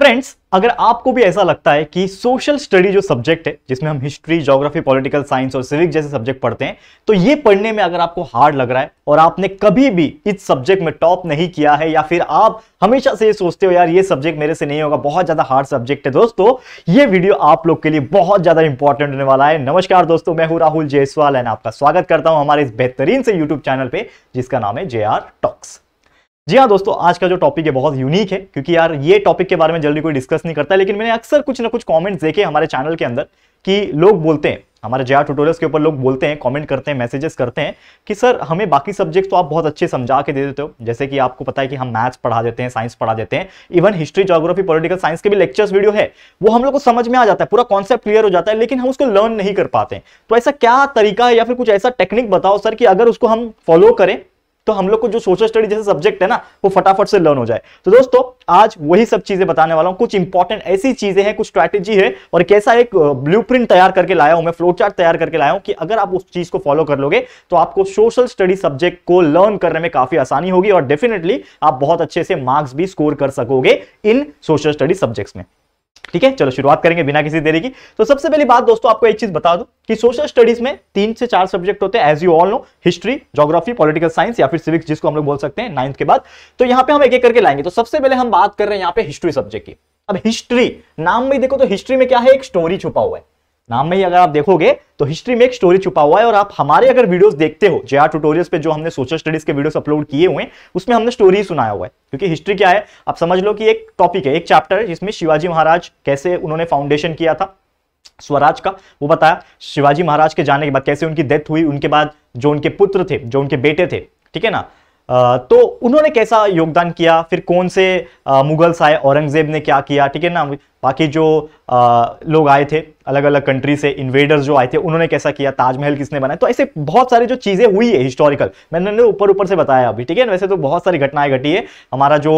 friends अगर आपको भी ऐसा लगता है कि सोशल स्टडी जो सब्जेक्ट है जिसमें हम हिस्ट्री ज्योग्राफी पॉलिटिकल साइंस और सिविक जैसे सब्जेक्ट पढ़ते हैं तो ये पढ़ने में अगर आपको हार्ड लग रहा है और आपने कभी भी इस सब्जेक्ट में टॉप नहीं किया है या फिर आप हमेशा से ये सोचते हो यार ये सब्जेक्ट मेरे से नहीं होगा बहुत ज्यादा हार्ड सब्जेक्ट है दोस्तों ये वीडियो आप लोग के लिए बहुत ज्यादा इंपॉर्टेंट होने वाला है नमस्कार दोस्तों मैं हूं राहुल जयसवाल एंड आपका स्वागत करता हूं हमारे इस बेहतरीन से यूट्यूब चैनल पर जिसका नाम है जे टॉक्स जी हाँ दोस्तों आज का जो टॉपिक है बहुत यूनिक है क्योंकि यार ये टॉपिक के बारे में जल्दी कोई डिस्कस नहीं करता लेकिन मैंने अक्सर कुछ ना कुछ कमेंट्स देखे हमारे चैनल के अंदर कि लोग बोलते हैं हमारे जया ट्यूटोरियल्स के ऊपर लोग बोलते हैं कमेंट करते हैं मैसेजेस करते हैं कि सर हमें बाकी सब्जेक्ट तो आप बहुत अच्छे समझा के दे देते हो जैसे कि आपको पता है कि हम मैथ्स पढ़ा देते हैं साइंस पढ़ा देते हैं even history geography political science के भी लेक्चर्स वीडियो है वो हम लोग को समझ में आ जाता है पूरा कॉन्सेप्ट क्लियर हो जाता है लेकिन हम उसको लर्न नहीं कर पाते तो ऐसा क्या तरीका है या फिर कुछ ऐसा टेक्निक बताओ सर कि अगर उसको हम फॉलो करें तो हम लोग को जो सोशल स्टडी जैसे सब्जेक्ट है ना वो फटाफट से लर्न हो जाए तो दोस्तों आज वही सब चीजें बताने वाला हूँ कुछ इंपॉर्टेंट ऐसी चीजें हैं कुछ स्ट्रैटेजी है और कैसा एक ब्लू तैयार करके लाया हूं मैं फ्लो चार्ट तैयार करके लाया हूं कि अगर आप उस चीज को फॉलो कर लोगे तो आपको सोशल स्टडी सब्जेक्ट को लर्न करने में काफी आसानी होगी और डेफिनेटली आप बहुत अच्छे से मार्क्स भी स्कोर कर सकोगे इन सोशल स्टडी सब्जेक्ट्स में ठीक है चलो शुरुआत करेंगे बिना किसी देरी की तो सबसे पहली बात दोस्तों आपको एक चीज बता दूं कि सोशल स्टडीज में तीन से चार सब्जेक्ट होते हैं as you all know history geography political science या फिर सिविक्स जिसको हम लोग बोल सकते हैं नाइन्थ के बाद तो यहाँ पे हम एक एक करके लाएंगे तो सबसे पहले हम बात कर रहे हैं यहाँ पे हिस्ट्री सब्जेक्ट की अब हिस्ट्री नाम में देखो तो हिस्ट्री में क्या है एक स्टोरी छुपा हुआ है नाम में ही अगर आप देखोगे तो हिस्ट्री में एक स्टोरी छुपा हुआ है और आप हमारे अगर वीडियोस देखते हो जे ट्यूटोरियल्स पे जो हमने सोशल स्टडीज के वीडियोस अपलोड किए हुए उसमें हमने स्टोरी सुनाया हुआ है क्योंकि हिस्ट्री क्या है आप समझ लो कि एक टॉपिक है एक चैप्टर है जिसमें शिवाजी महाराज कैसे उन्होंने फाउंडेशन किया था स्वराज का वो बताया शिवाजी महाराज के जाने के बाद कैसे उनकी डेथ हुई उनके बाद जो उनके पुत्र थे जो उनके बेटे थे ठीक है ना तो उन्होंने कैसा योगदान किया फिर कौन से मुगल्स आए औरंगजेब ने क्या किया ठीक है ना बाकी जो आ, लोग आए थे अलग अलग कंट्री से इन्वेडर्स जो आए थे उन्होंने कैसा किया ताजमहल किसने बनाया तो ऐसे बहुत सारी जो चीज़ें हुई है हिस्टोरिकल मैंने ऊपर ऊपर से बताया अभी ठीक है वैसे तो बहुत सारी घटनाएं घटी है हमारा जो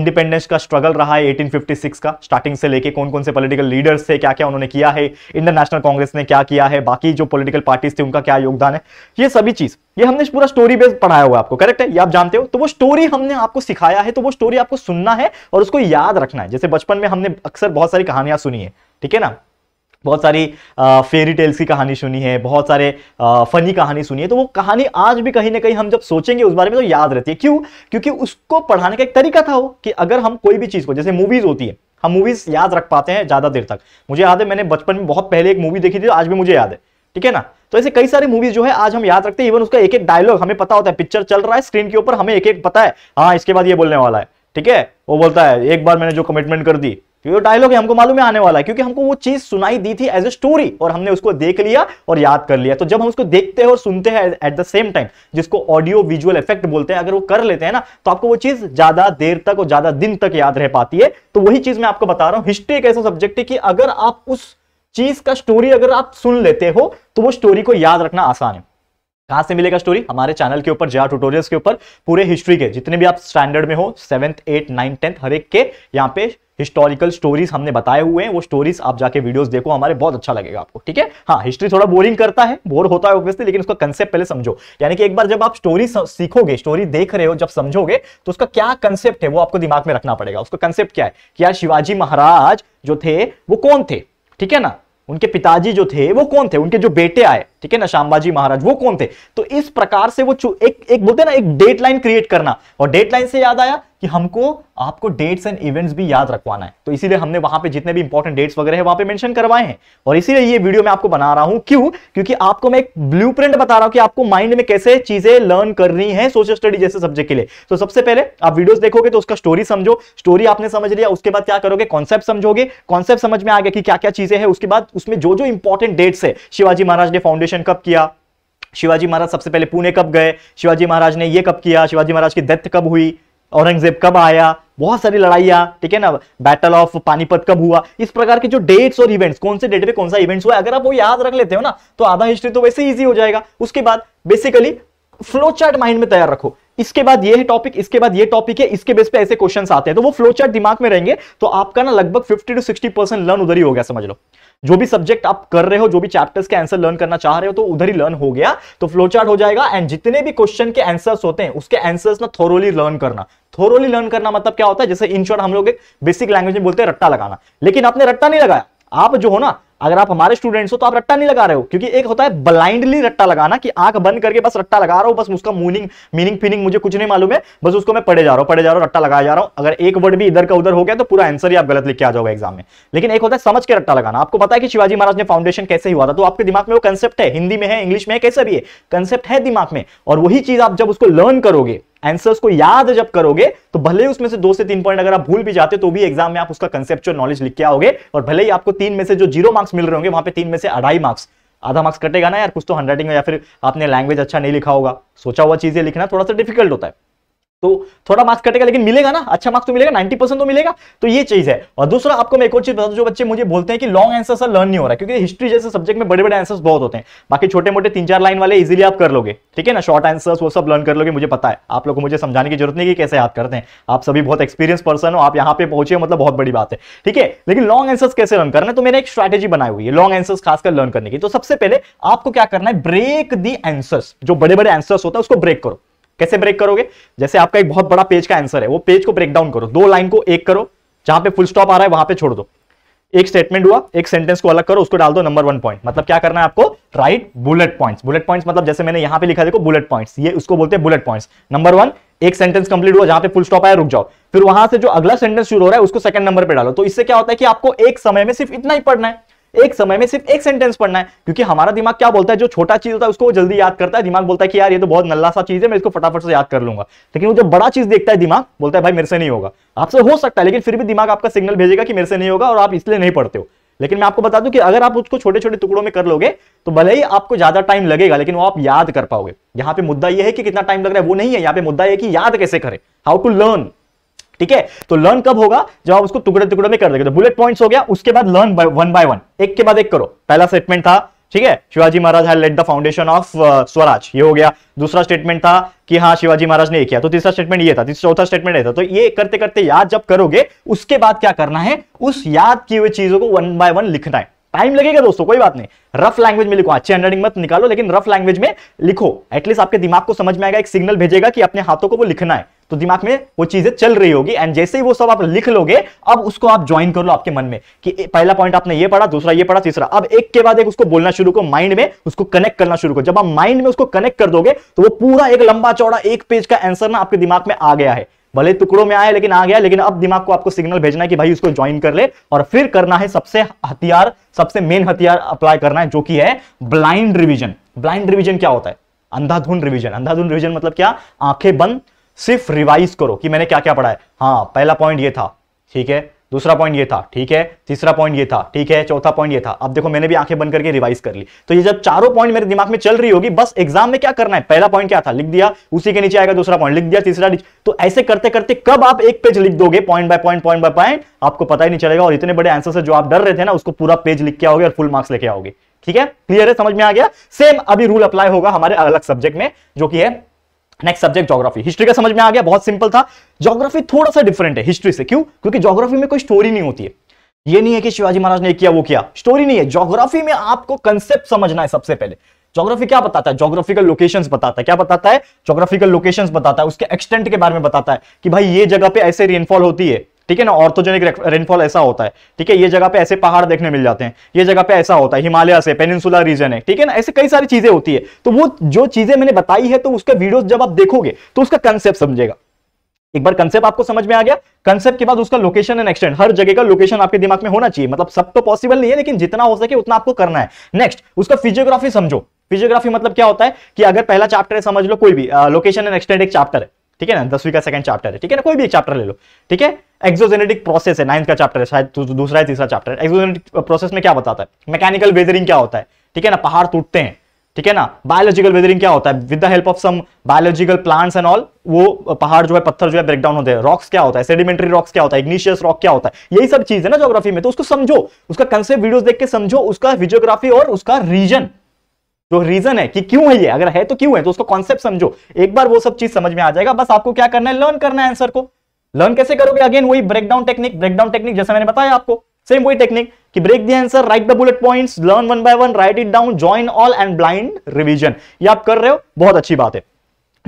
इंडिपेंडेंस का स्ट्रगल रहा है 1856 का स्टार्टिंग से लेके कौन कौन से पोलिटिकल लीडर्स थे क्या क्या उन्होंने किया है इंडियन नेशनल कांग्रेस ने क्या किया है बाकी जो पोलिटिकल पार्टीज थे उनका क्या योगदान है ये सभी चीज़ ये हमने पूरा स्टोरी बेस्ड पढ़ाया हुआ आपको करेक्ट है ये आप जानते हो तो वो स्टोरी हमने आपको सिखाया है तो वो स्टोरी आपको सुनना है और उसको याद रखना है जैसे बचपन में हमने अक्सर अक्सर बहुत सारी कहानियां सुनी है ठीक है ना बहुत सारी फेरी टेल्स की कहानी सुनी है बहुत सारे फनी कहानी सुनी है तो वो कहानी आज भी कहीं ना कहीं हम जब सोचेंगे उस बारे में तो याद रहती है क्यों क्योंकि उसको पढ़ाने का एक तरीका था वो कि अगर हम कोई भी चीज़ को जैसे मूवीज होती है हम मूवीज याद रख पाते हैं ज़्यादा देर तक मुझे याद है मैंने बचपन में बहुत पहले एक मूवी देखी थी तो आज भी मुझे याद है ठीक है ना तो ऐसे कई सारी मूवीज जो है आज हम याद रखते हैं इवन उसका एक एक डायलॉग हमें पता होता है पिक्चर चल रहा है स्क्रीन के ऊपर हमें एक एक पता है हाँ इसके बाद ये बोलने वाला है ठीक है वो बोलता है एक बार मैंने जो कमिटमेंट कर दी ये डायलॉग हमको मालूम है आने वाला है क्योंकि हमको वो चीज सुनाई दी थी एज ए स्टोरी और हमने उसको देख लिया और याद कर लिया तो जब हम उसको देखते हैं और सुनते हैं एट द सेम टाइम जिसको ऑडियो विजुअल इफेक्ट बोलते हैं अगर वो कर लेते हैं ना तो आपको वो चीज ज्यादा देर तक और ज्यादा दिन तक याद रह पाती है तो वही चीज मैं आपको बता रहा हूँ हिस्ट्री एक ऐसा सब्जेक्ट है कि अगर आप उस चीज का स्टोरी अगर आप सुन लेते हो तो वो स्टोरी को याद रखना आसान है कहां से मिलेगा स्टोरी हमारे चैनल के ऊपर जया ट्यूटोरियल्स के ऊपर पूरे हिस्ट्री के जितने भी आप स्टैंडर्ड में हो सेवेंथ एट नाइन टेंथ हर एक के यहाँ पे हिस्टोरिकल स्टोरीज हमने बताए हुए हैं वो स्टोरीज आप जाके वीडियोस देखो हमारे बहुत अच्छा लगेगा आपको ठीक है हाँ हिस्ट्री थोड़ा बोरिंग करता है बोर होता है ऑब्वियसली लेकिन उसका कंसेप्ट पहले समझो यानी कि एक बार जब आप स्टोरी सीखोगे स्टोरी देख रहे हो जब समझोगे तो उसका क्या कंसेप्ट है वो आपको दिमाग में रखना पड़ेगा उसका कंसेप्ट क्या है कि यार शिवाजी महाराज जो थे वो कौन थे ठीक है ना उनके पिताजी जो थे वो कौन थे उनके जो बेटे आए ठीक है ना शामबाजी महाराज वो कौन थे तो इस प्रकार से वो एक एक बोलते ना एक डेट लाइन क्रिएट करना और डेट लाइन से याद आया कि हमको आपको डेट्स एंड इवेंट्स भी याद रखवाना है तो इसीलिए हमने वहां पे जितने भी इंपॉर्टेंट डेट्स वगैरह है वहां पे मेंशन करवाए हैं और इसीलिए ये वीडियो मैं आपको बना रहा हूं क्यों क्योंकि आपको मैं एक ब्लू बता रहा हूं कि आपको माइंड में कैसे चीजें लर्न करनी है सोशल स्टडी जैसे सब्जेक्ट के लिए तो सबसे पहले आप वीडियो देखोगे तो उसका स्टोरी समझो स्टोरी आपने समझ लिया उसके बाद क्या करोगे कॉन्सेप्ट समझोगे कॉन्सेप्ट समझ में आ गया कि क्या क्या चीजें हैं उसके बाद उसमें जो जो इंपॉर्टेंट डेट्स है शिवाजी महाराज ने फाउंडेशन कब किया शिवाजी महाराज सबसे पहले पुणे कब गए शिवाजी महाराज ने ये कब किया शिवाजी महाराज की डेथ कब हुई औरंगजेब कब आया बहुत सारी लड़ाइयां ठीक है ना बैटल ऑफ पानीपत कब हुआ इस प्रकार के जो डेट्स और इवेंट्स कौन से डेट पे कौन सा इवेंट्स हुआ अगर आप वो याद रख लेते हो ना तो आधा हिस्ट्री तो वैसे ईजी हो जाएगा उसके बाद बेसिकली फ्लो चार्ट माइंड में तैयार रखो इसके बाद ये है टॉपिक इसके बाद ये टॉपिक है इसके बेस पे ऐसे क्वेश्चन आते हैं तो वो फ्लो चार्ट दिमाग में रहेंगे तो आपका ना लगभग fifty to sixty percent learn उधर ही हो गया समझ लो जो भी सब्जेक्ट आप कर रहे हो जो भी चैप्टर्स के आंसर लर्न करना चाह रहे हो तो उधर ही लर्न हो गया तो फ्लो चार्ट हो जाएगा एंड जितने भी क्वेश्चन के आंसर्स होते हैं उसके आंसर्स ना थोरोली लर्न करना थोरोली लर्न करना मतलब क्या होता है जैसे इन शॉर्ट हम लोग एक बेसिक लैंग्वेज में बोलते हैं रट्टा लगाना लेकिन आपने रट्टा नहीं लगाया आप जो हो ना अगर आप हमारे स्टूडेंट्स हो तो आप रट्टा नहीं लगा रहे हो क्योंकि एक होता है ब्लाइंडली रट्टा लगाना कि आंख बंद करके बस रट्टा लगा रहा हूं बस उसका मूनिंग मीनिंग फीनिंग मुझे कुछ नहीं मालूम है बस उसको मैं पढ़े जा रहा हूं पढ़े जा रहा हूं रट्टा लगाया जा रहा हूं अगर एक वर्ड भी इधर का उधर हो गया तो पूरा आंसर ही आप गलत लिख के आ जाओगे एग्जाम में लेकिन एक होता है समझ के रट्टा लगाना आपको पता है कि शिवाजी महाराज ने फाउंडेशन कैसे हुआ था तो आपके दिमाग में वो कंसेप्ट है हिंदी में है इंग्लिश में है कैसे भी है कंसेप्ट है दिमाग में और वही चीज आप जब उसको लर्न करोगे आंसर्स को याद जब करोगे तो भले ही उसमें से दो से तीन पॉइंट अगर आप भूल भी जाते तो भी एग्जाम में आप उसका कंसेप्चुअल नॉलेज लिख के आओगे और भले ही आपको तीन में से जो जीरो मार्क्स मिल रहे होंगे वहां पे तीन में से अढ़ाई मार्क्स आधा मार्क्स कटेगा ना यार कुछ तो हंड्रेडिंग या फिर आपने लैंग्वेज अच्छा नहीं लिखा होगा सोचा हुआ चीजें लिखना थोड़ा सा डिफिकल्ट होता है तो थोड़ा मार्क्स कटेगा लेकिन मिलेगा ना अच्छा मार्क्स तो मिलेगा 90 परसेंट तो मिलेगा तो ये चीज है और दूसरा आपको मैं एक और चीज बता जो बच्चे मुझे बोलते हैं कि लॉन्ग आंसर सर लर्न नहीं हो रहा है क्योंकि हिस्ट्री जैसे सब्जेक्ट में बड़े बड़े आंसर्स बहुत होते हैं बाकी छोटे मोटे तीन चार लाइन वाले इजिली आप कर लोगे ठीक है ना शॉर्ट आंसर्स वो सब लर्न कर लोगे मुझे पता है आप लोग को मुझे समझाने की जरूरत नहीं कि कैसे याद करते हैं आप सभी बहुत एक्सपीरियंस पर्सन हो आप यहाँ पे पहुंचे मतलब बहुत बड़ी बात है ठीक है लेकिन लॉन्ग आंसर्स कैसे लर्न करना है तो मैंने एक स्ट्रैटेजी बनाई हुई है लॉन्ग आंसर्स खासकर लर्न करने की तो सबसे पहले आपको क्या करना है ब्रेक दी आंसर्स जो बड़े बड़े आंसर्स होता है उसको ब्रेक करो कैसे ब्रेक करोगे जैसे आपका एक बहुत बड़ा पेज का आंसर है वो पेज को ब्रेक डाउन करो दो लाइन को एक करो जहां पे फुल स्टॉप आ रहा है वहां पे छोड़ दो एक स्टेटमेंट हुआ एक सेंटेंस को अलग करो उसको डाल दो नंबर वन पॉइंट मतलब क्या करना है आपको write bullet point bullet point मतलब जैसे मैंने यहां पर लिखा देखो बुलेट पॉइंट ये उसको बोलते हैं बुलेट पॉइंट नंबर वन एक सेंटेंस कंप्लीट हुआ जहां पे फुल स्टॉप आया रुक जाओ फिर वहां से जो अगला सेंटेंस शुरू हो रहा है उसको सेकंड नंबर पे डालो तो इससे क्या होता है कि आपको एक समय में सिर्फ इतना ही पढ़ना है एक समय में सिर्फ एक सेंटेंस पढ़ना है क्योंकि हमारा दिमाग क्या बोलता है जो छोटा चीज होता है उसको वो जल्दी याद करता है दिमाग बोलता है कि यार ये तो बहुत नल्ला सा चीज है मैं इसको फटाफट से याद कर लूंगा लेकिन वो जो बड़ा चीज देखता है दिमाग बोलता है भाई मेरे से नहीं होगा आपसे हो सकता है लेकिन फिर भी दिमाग आपका सिग्नल भेजेगा कि मेरे से नहीं होगा और आप इसलिए नहीं पढ़ते हो लेकिन मैं आपको बता दूं कि अगर आप उसको छोटे छोटे टुकड़ों में कर लोगे तो भले ही आपको ज्यादा टाइम लगेगा लेकिन वो आप याद कर पाओगे यहाँ पे मुद्दा ये है कि कितना टाइम लग रहा है वो नहीं है यहाँ पे मुद्दा ये कि याद कैसे करें हाउ टू लर्न ठीक है तो लर्न कब होगा जब आप उसको टुकड़े टुकड़े में कर देगा तो बुलेट पॉइंट्स हो गया उसके बाद लर्न वन बाय वन एक के बाद एक करो पहला स्टेटमेंट था ठीक है शिवाजी महाराज है laid the foundation of Swaraj ये हो गया दूसरा स्टेटमेंट था कि हाँ शिवाजी महाराज ने किया तो तीसरा स्टेटमेंट ये था चौथा स्टेटमेंट ये था तो ये करते करते याद जब करोगे उसके बाद क्या करना है उस याद की हुई चीजों को वन बाय वन लिखना है टाइम लगेगा दोस्तों कोई बात नहीं रफ लैंग्वेज में लिखो अच्छी हैंडराइटिंग मत निकालो लेकिन रफ लैंग्वेज में लिखो एटलीस्ट आपके दिमाग को समझ में आएगा एक सिग्नल भेजेगा कि अपने हाथों को वो लिखना है तो दिमाग में वो चीजें चल रही होगी एंड जैसे ही वो सब आप लिख लोगे अब उसको आप ज्वाइन कर लो आपके मन में कि पहला पॉइंट आपने ये पढ़ा दूसरा ये पढ़ा तीसरा अब एक के बाद एक उसको बोलना शुरू करो माइंड में उसको कनेक्ट करना शुरू करो जब आप माइंड में उसको कनेक्ट कर दोगे तो वो पूरा एक लंबा चौड़ा एक पेज का आंसर ना आपके दिमाग में आ गया है भले टुकड़ों में आया लेकिन आ गया लेकिन अब दिमाग को आपको सिग्नल भेजना है कि भाई उसको ज्वाइन कर ले और फिर करना है सबसे हथियार सबसे मेन हथियार अप्लाई करना है जो कि है ब्लाइंड रिविजन ब्लाइंड रिविजन क्या होता है अंधाधुंध रिविजन अंधाधुंध रिविजन मतलब क्या आंखें बंद सिर्फ रिवाइज करो कि मैंने क्या क्या पढ़ा है हाँ पहला पॉइंट ये था ठीक है दूसरा पॉइंट ये था ठीक है तीसरा पॉइंट ये था ठीक है चौथा पॉइंट ये था अब देखो मैंने भी आंखें बंद करके रिवाइज कर ली तो ये जब चारों पॉइंट मेरे दिमाग में चल रही होगी बस एग्जाम में क्या करना है पहला पॉइंट क्या था लिख दिया उसी के नीचे आएगा दूसरा पॉइंट लिख दिया तीसरा तो ऐसे करते करते कब आप एक पेज लिख दोगे point by point point by point आपको पता ही नहीं चलेगा और इतने बड़े आंसर से जो आप डर रहे थे ना उसको पूरा पेज लिख के आओगे और फुल मार्क्स लेके आओगे ठीक है क्लियर है समझ में आ गया सेम अभी रूल अप्लाई होगा हमारे अलग सब्जेक्ट में जो कि है नेक्स्ट सब्जेक्ट जोग्राफी हिस्ट्री का समझ में आ गया बहुत सिंपल था जोग्राफी थोड़ा सा डिफरेंट है हिस्ट्री से क्यों क्योंकि जोग्राफी में कोई स्टोरी नहीं होती है ये नहीं है कि शिवाजी महाराज ने किया वो किया स्टोरी नहीं है जोग्राफी में आपको कंसेप्ट समझना है सबसे पहले जोग्राफी क्या बताता है जोग्राफिकल लोकेशन बताता है क्या बताता है जोग्राफिकल लोकेशन बताता है उसके एक्सटेंट के बारे में बताता है कि भाई ये जगह पे ऐसे रेनफॉल होती है ठीक है ना ऑर्थोजेनिक रेनफॉल ऐसा होता है ठीक है ये जगह पे ऐसे पहाड़ देखने मिल जाते हैं ये जगह पे ऐसा होता है हिमालय से पेनिनसुला रीजन है ठीक है ना ऐसे कई सारी चीजें होती है तो वो जो चीजें मैंने बताई है तो उसका वीडियो जब आप देखोगे तो उसका कंसेप्ट समझेगा एक बार कंसेप्ट आपको समझ में आ गया कंसेप्ट के बाद उसका लोकेशन एंड एक्सटेंड हर जगह का लोकेशन आपके दिमाग में होना चाहिए मतलब सब तो पॉसिबल नहीं है लेकिन जितना हो सके उतना आपको करना है नेक्स्ट उसका फिजियोग्राफी समझो फिजियोग्राफी मतलब क्या होता है कि अगर पहला चैप्टर है समझ लो कोई भी लोकेशन एंड एक्सटेंड एक चैप्टर है ठीक है ना दसवीं का सेकंड चैप्टर है ठीक है ना कोई भी एक चैप्टर ले लो ठीक है एक्सोजेनेटिक प्रोसेस है नाइन्थ का चैप्टर है शायद दूसरा है तीसरा चैप्टर है एक्सोजेनेटिक प्रोसेस में क्या बताता है मैकेनिकल वेदरिंग क्या होता है ठीक है ना पहाड़ टूटते हैं ठीक है ना बायोलॉजिकल वेदरिंग क्या होता है with the help of some biological plants and all वो पहाड़ जो है पत्थर जो है ब्रेकडाउन होते हैं रॉक्स क्या होता है सेडिमेंट्री रॉक्स क्या होता है इग्निशियस रॉक क्या होता है यही सब चीज है ना जोग्राफी में तो उसको समझो उसका कंसेप्ट वीडियो देख के समझो उसका फिजियोग्राफी और उसका रीजन जो रीजन है कि क्यों है ये अगर है तो क्यों है तो उसको कॉन्सेप्ट समझो एक बार वो सब चीज समझ में आ जाएगा बस आपको क्या करना है लर्न करना है आंसर को लर्न कैसे करोगे अगेन वही ब्रेकडाउन टेक्निक ब्रेकडाउन टेक्निक जैसे मैंने बताया आपको सेम वही टेक्निक कि break the answer write the bullet points learn one by one write it down join all and blind revision ये आप कर रहे हो बहुत अच्छी बात है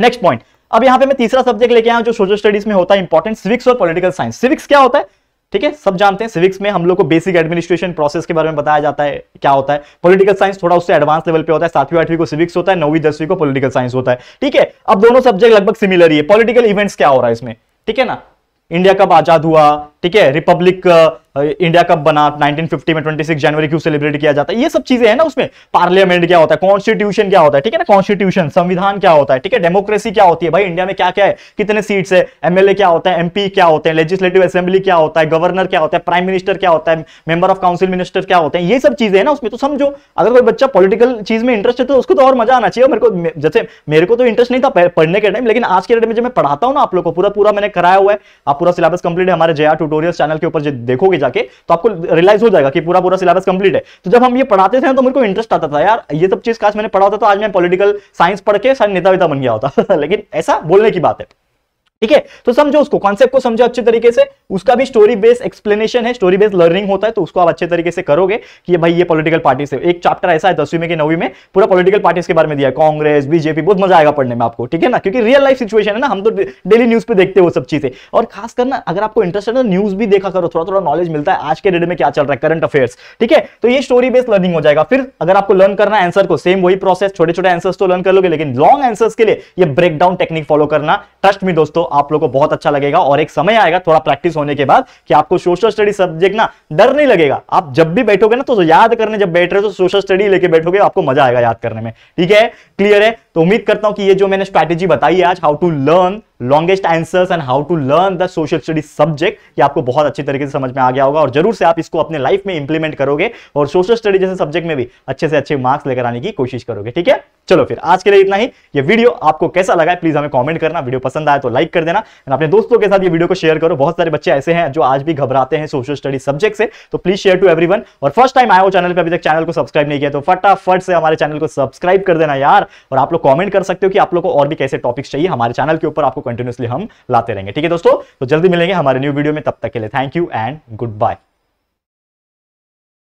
नेक्स्ट पॉइंट अब यहां पे मैं तीसरा सब्जेक्ट लेके आया जो सोशल स्टडीज में होता है इंपॉर्टेंट सिविक्स और पॉलिटिकल साइंस सिविक्स क्या होता है ठीक है सब जानते हैं सिविक्स में हम लोग को बेसिक एडमिनिस्ट्रेशन प्रोसेस के बारे में बताया जाता है क्या होता है पॉलिटिकल साइंस थोड़ा उससे एडवांस लेवल पे होता है सातवीं आठवीं को सिविक्स होता है नौवीं दसवीं को पॉलिटिकल साइंस होता है ठीक है अब दोनों सब्जेक्ट लगभग सिमिलर ही है पॉलिटिकल इवेंट्स क्या हो रहा है इसमें ठीक है ना इंडिया कब आजाद हुआ ठीक है रिपब्लिक इंडिया कब बना 1950 में 26 जनवरी क्यों सेलिब्रेट किया जाता है ये सब चीजें हैं ना उसमें पार्लियामेंट क्या होता है कॉन्स्टिट्यूशन क्या होता है ठीक है ना कॉन्स्टिट्यूशन संविधान क्या होता है ठीक है डेमोक्रेसी क्या होती है भाई इंडिया में क्या क्या है कितने सीट्स है एमएलए क्या होता है एमपी क्या होते हैं लेजिस्लेटिव असेंबली क्या होता है गवर्नर क्या होता है प्राइम मिनिस्टर क्या होता है मेंबर ऑफ काउंसिल मिनिस्टर क्या होते हैं ये सब चीजें हैं ना उसमें तो समझो अगर कोई बच्चा पॉलिटिकल चीज में इंटरेस्ट है तो उसको तो और मजा आना चाहिए मेरे को जैसे मेरे को तो इंटरेस्ट नहीं था पढ़ने के टाइम लेकिन आज के डेट में जब मैं पढ़ाता हूँ ना आप लोग को पूरा पूरा मैंने कराया हुआ है आप पूरा सिलेबस कंप्लीट है हमारे जया ट्यूटोरियल चैनल के ऊपर देखोगे जाके तो आपको रियलाइज हो जाएगा कि पूरा पूरा सिलेबस कंप्लीट है तो जब हम ये पढ़ाते थे तो मेरे को इंटरेस्ट आता था यार ये सब चीज का मैंने पढ़ा होता तो आज मैं पॉलिटिकल साइंस पढ़ के सारे नेता वेता बन गया होता लेकिन ऐसा बोलने की बात है ठीक है तो समझो उसको कॉन्सेप्ट को समझो अच्छे तरीके से उसका भी स्टोरी बेस्ड एक्सप्लेनेशन है स्टोरी बेस्ड लर्निंग होता है तो उसको आप अच्छे तरीके से करोगे कि भाई ये पॉलिटिकल पार्टी से एक चैप्टर ऐसा है दसवीं में कि में पूरा पॉलिटिकल पार्टीज के बारे में दिया कांग्रेस बीजेपी बहुत मजा आएगा पढ़ने में आपको ठीक है ना क्योंकि रियल लाइफ सिचुएशन है ना हम तो डेली न्यूज पे देखते हो सब चीजें और खास करना अगर आपको इंटरेस्ट है न्यूज भी देखा करो थोड़ा थोड़ा नॉलेज मिलता है आज के डेट में क्या चल रहा है करंट अफेयर्स ठीक है तो ये स्टोरी बेस्ड लर्निंग हो जाएगा फिर अगर आपको लर्न करना आंसर को सेम वही प्रोसेस छोटे छोटे आंसर तो लर्न कर लोगे लेकिन लॉन्ग आंसर के लिए ये ब्रेकडाउन टेक्निक फॉलो करना ट्रस्ट में दोस्तों आप लोग को बहुत अच्छा लगेगा और एक समय आएगा थोड़ा प्रैक्टिस होने के बाद कि आपको सोशल स्टडी सब्जेक्ट ना डर नहीं लगेगा आप जब भी बैठोगे ना तो याद करने जब बैठ रहे हो तो सोशल स्टडी लेके बैठोगे आपको मजा आएगा याद करने में ठीक है क्लियर है तो उम्मीद करता हूं कि ये जो मैंने स्ट्रैटेजी बताई है आज how to learn longest answers and how to learn the social studies subject ये आपको बहुत अच्छी तरीके से समझ में आ गया होगा और जरूर से आप इसको अपने लाइफ में इंप्लीमेंट करोगे और सोशल स्टडी जैसे सब्जेक्ट में भी अच्छे से अच्छे मार्क्स लेकर आने की कोशिश करोगे ठीक है चलो फिर आज के लिए इतना ही ये वीडियो आपको कैसा लगा है प्लीज हमें कमेंट करना वीडियो पसंद आया तो लाइक कर देना और अपने दोस्तों के साथ ये वीडियो को शेयर करो बहुत सारे बच्चे ऐसे हैं जो आज भी घबराते हैं सोशल स्टडी सब्जेक्ट से तो प्लीज शेयर टू एवरीवन और फर्स्ट टाइम आया हो चैनल पर अभी तक चैनल को सब्सक्राइब नहीं किया तो फटाफट से हमारे चैनल को सब्सक्राइब कर देना यार और आप लोग लोग कॉमेंट कर सकते हो कि आप लोग को और भी कैसे टॉपिक्स चाहिए हमारे चैनल के ऊपर आपको कंटिन्यूसली हम लाते रहेंगे ठीक है दोस्तों तो जल्दी मिलेंगे हमारे न्यू वीडियो में तब तक के लिए thank you and good bye